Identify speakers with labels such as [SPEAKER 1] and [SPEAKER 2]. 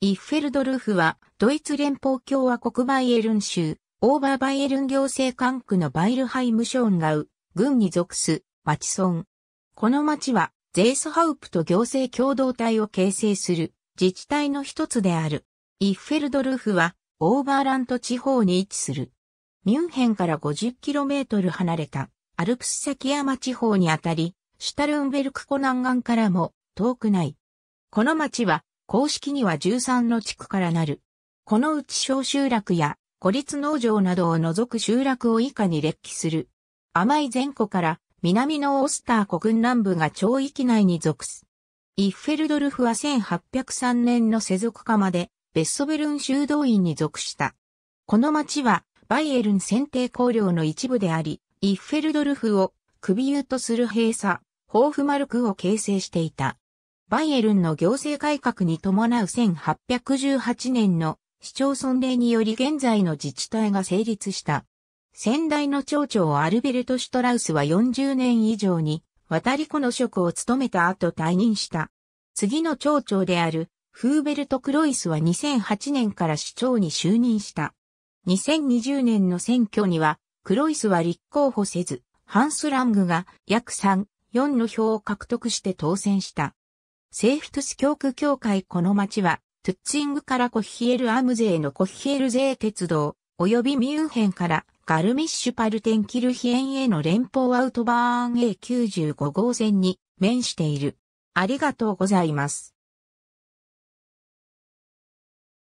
[SPEAKER 1] イッフェルドルフは、ドイツ連邦共和国バイエルン州、オーバーバイエルン行政管区のバイルハイムショーンガウ、軍に属す、町村。この町は、ゼースハウプと行政共同体を形成する、自治体の一つである。イッフェルドルフは、オーバーラント地方に位置する。ミュンヘンから 50km 離れた、アルプス崎山地方にあたり、シュタルンベルク湖南岸からも、遠くない。この町は、公式には13の地区からなる。このうち小集落や孤立農場などを除く集落を以下に列記する。甘い前湖から南のオースター国軍南部が町域内に属す。イッフェルドルフは1803年の世俗化までベッソベルン修道院に属した。この町はバイエルン選定公領の一部であり、イッフェルドルフを首湯とする閉鎖、ホーフマルクを形成していた。バイエルンの行政改革に伴う1818年の市町村令により現在の自治体が成立した。先代の町長アルベルト・シュトラウスは40年以上に渡り子の職を務めた後退任した。次の町長であるフーベルト・クロイスは2008年から市長に就任した。2020年の選挙にはクロイスは立候補せず、ハンスラングが約3、4の票を獲得して当選した。セーフトス教区協会この町は、トゥッツィングからコヒエルアムゼーのコヒエルゼー鉄道、及びミュンヘンからガルミッシュパルテンキルヒエンへの連邦アウトバーン A95 号線に面している。ありがとうございます。